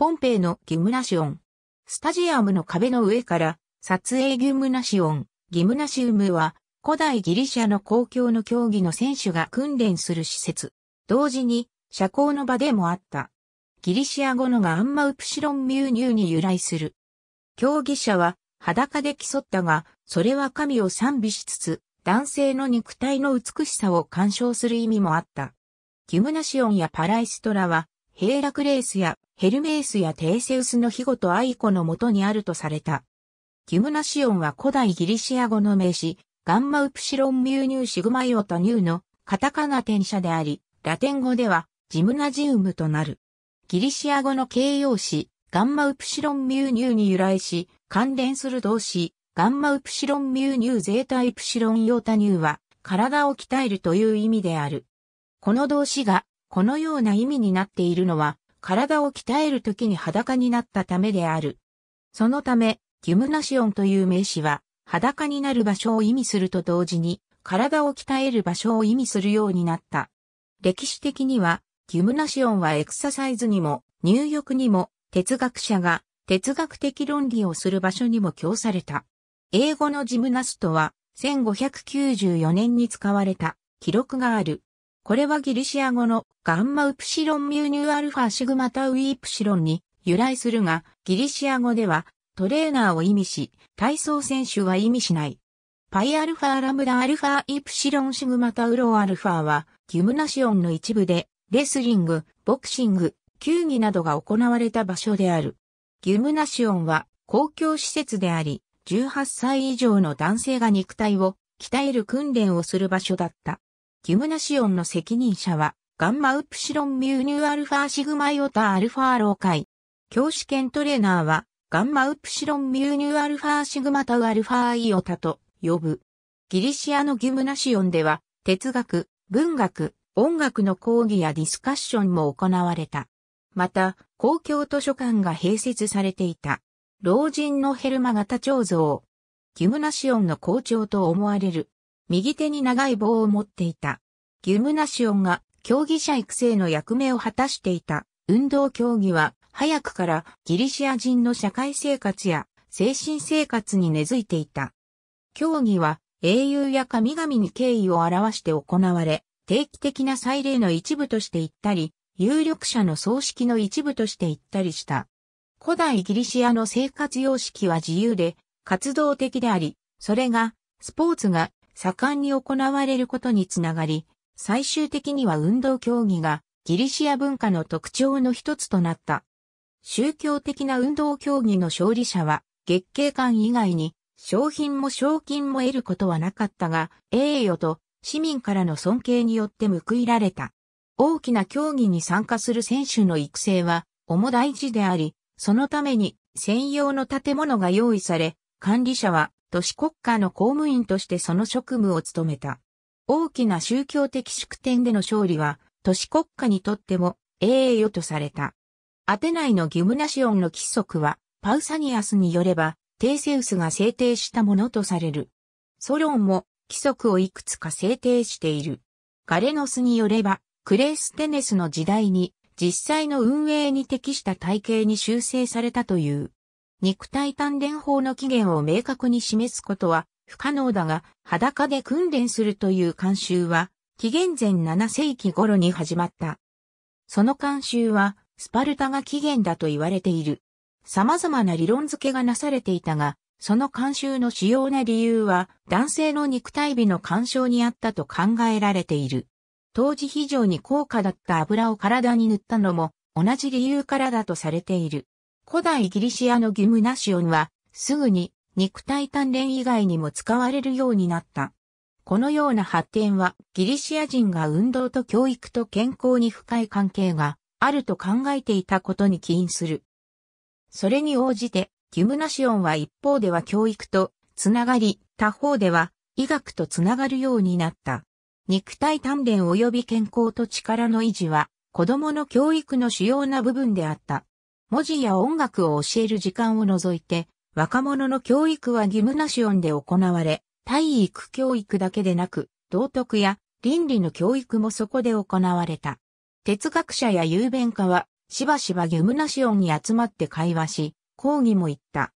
ポンペイのギムナシオン。スタジアムの壁の上から、撮影ギムナシオン、ギムナシウムは、古代ギリシャの公共の競技の選手が訓練する施設。同時に、社交の場でもあった。ギリシア語のがアンマウプシロンミューニューに由来する。競技者は裸で競ったが、それは神を賛美しつつ、男性の肉体の美しさを鑑賞する意味もあった。ギムナシオンやパライストラは、ヘイラクレースやヘルメースやテーセウスの庇護と愛子のもとにあるとされた。ギムナシオンは古代ギリシア語の名詞、ガンマウプシロンミューニューシグマイオタニューのカタカナ転写であり、ラテン語ではジムナジウムとなる。ギリシア語の形容詞、ガンマウプシロンミューニューに由来し、関連する動詞、ガンマウプシロンミューニューゼータイプシロンヨータニューは、体を鍛えるという意味である。この動詞が、このような意味になっているのは、体を鍛える時に裸になったためである。そのため、ギムナシオンという名詞は、裸になる場所を意味すると同時に、体を鍛える場所を意味するようになった。歴史的には、ギムナシオンはエクササイズにも、入浴にも、哲学者が哲学的論理をする場所にも供された。英語のジムナストは1594年に使われた記録がある。これはギリシア語のガンマウプシロンミューニュアルファシグマタウイプシロンに由来するが、ギリシア語ではトレーナーを意味し、体操選手は意味しない。パイアルファラムダアルファイプシロンシグマタウロアルファは、ギムナシオンの一部で、レスリング、ボクシング、球技などが行われた場所である。ギムナシオンは公共施設であり、18歳以上の男性が肉体を鍛える訓練をする場所だった。ギムナシオンの責任者は、ガンマウプシロンミューニューアルファシグマイオタアルファロー会。教師兼トレーナーは、ガンマウプシロンミューニューアルファシグマタウアルファイオタと呼ぶ。ギリシアのギムナシオンでは、哲学、文学、音楽の講義やディスカッションも行われた。また、公共図書館が併設されていた。老人のヘルマ型彫像。ギムナシオンの校長と思われる右手に長い棒を持っていた。ギュムナシオンが競技者育成の役目を果たしていた運動競技は早くからギリシア人の社会生活や精神生活に根付いていた。競技は英雄や神々に敬意を表して行われ、定期的な祭礼の一部として行ったり、有力者の葬式の一部として行ったりした。古代ギリシアの生活様式は自由で活動的であり、それがスポーツが盛んに行われることにつながり、最終的には運動競技がギリシア文化の特徴の一つとなった。宗教的な運動競技の勝利者は、月経館以外に商品も賞金も得ることはなかったが、栄誉と市民からの尊敬によって報いられた。大きな競技に参加する選手の育成は、主大事であり、そのために専用の建物が用意され、管理者は都市国家の公務員としてその職務を務めた。大きな宗教的祝典での勝利は、都市国家にとっても栄誉とされた。アテナイのギムナシオンの規則は、パウサニアスによれば、テイセウスが制定したものとされる。ソロンも規則をいくつか制定している。ガレノスによれば、クレーステネスの時代に実際の運営に適した体系に修正されたという。肉体鍛錬法の起源を明確に示すことは不可能だが、裸で訓練するという慣習は、紀元前7世紀頃に始まった。その慣習は、スパルタが起源だと言われている。様々な理論付けがなされていたが、その慣習の主要な理由は、男性の肉体美の干渉にあったと考えられている。当時非常に高価だった油を体に塗ったのも、同じ理由からだとされている。古代ギリシアのギムナシオンは、すぐに肉体鍛錬以外にも使われるようになった。このような発展は、ギリシア人が運動と教育と健康に深い関係があると考えていたことに起因する。それに応じて、ギムナシオンは一方では教育とつながり、他方では医学とつながるようになった。肉体鍛錬及び健康と力の維持は、子供の教育の主要な部分であった。文字や音楽を教える時間を除いて、若者の教育はギムナシオンで行われ、体育教育だけでなく、道徳や倫理の教育もそこで行われた。哲学者や雄弁家は、しばしばギムナシオンに集まって会話し、講義も行った。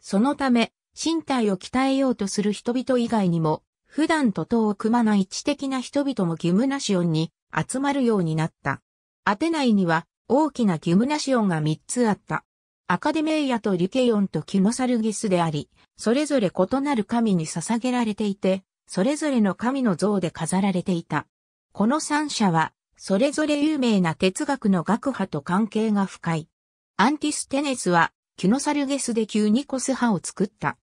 そのため、身体を鍛えようとする人々以外にも、普段と遠を組まない知的な人々もギムナシオンに集まるようになった。アテナイには大きなギムナシオンが3つあった。アカデメイアとリケヨンとキノサルギスであり、それぞれ異なる神に捧げられていて、それぞれの神の像で飾られていた。この三者は、それぞれ有名な哲学の学派と関係が深い。アンティステネスは、キノサルゲスでキュニコス派を作った。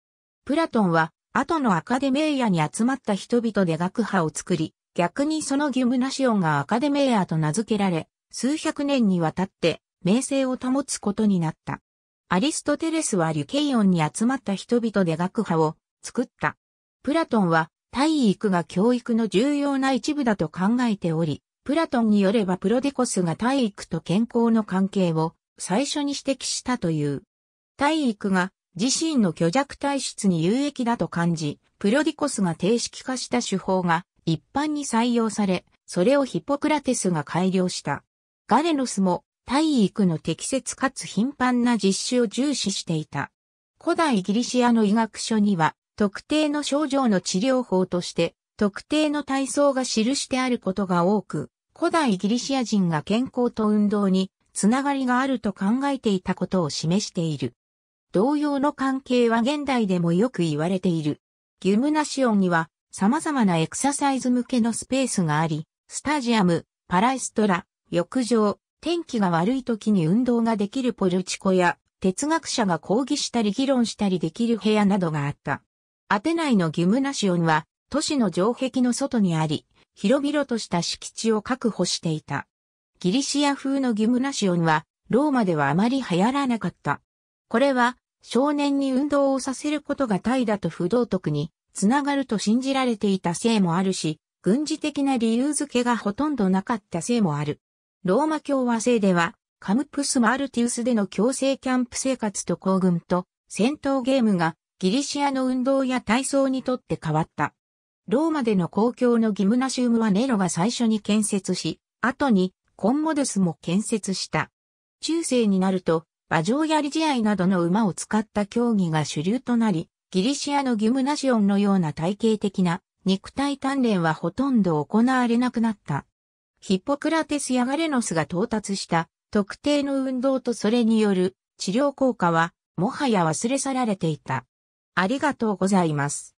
プラトンは、後のアカデメイアに集まった人々で学派を作り、逆にそのギムナシオンがアカデメイアと名付けられ、数百年にわたって名声を保つことになった。アリストテレスはリュケイオンに集まった人々で学派を作った。プラトンは体育が教育の重要な一部だと考えており、プラトンによればプロデコスが体育と健康の関係を最初に指摘したという。体育が自身の虚弱体質に有益だと感じ、プロディコスが定式化した手法が一般に採用され、それをヒポクラテスが改良した。ガレノスも体育の適切かつ頻繁な実習を重視していた。古代ギリシアの医学書には、特定の症状の治療法として、特定の体操が記してあることが多く、古代ギリシア人が健康と運動につながりがあると考えていたことを示している。同様の関係は現代でもよく言われている。ギュムナシオンには様々なエクササイズ向けのスペースがあり、スタジアム、パラエストラ、浴場、天気が悪い時に運動ができるポルチコや、哲学者が講義したり議論したりできる部屋などがあった。アテナイのギムナシオンは、都市の城壁の外にあり、広々とした敷地を確保していた。ギリシア風のギムナシオンは、ローマではあまり流行らなかった。これは、少年に運動をさせることが怠惰と不道徳につながると信じられていたせいもあるし、軍事的な理由付けがほとんどなかったせいもある。ローマ共和制では、カムプス・マルティウスでの強制キャンプ生活と行軍と戦闘ゲームがギリシアの運動や体操にとって変わった。ローマでの公共のギムナシウムはネロが最初に建設し、後にコンモデスも建設した。中世になると、馬上やり試合などの馬を使った競技が主流となり、ギリシアのギムナシオンのような体系的な肉体鍛錬はほとんど行われなくなった。ヒポクラテス・ヤガレノスが到達した特定の運動とそれによる治療効果はもはや忘れ去られていた。ありがとうございます。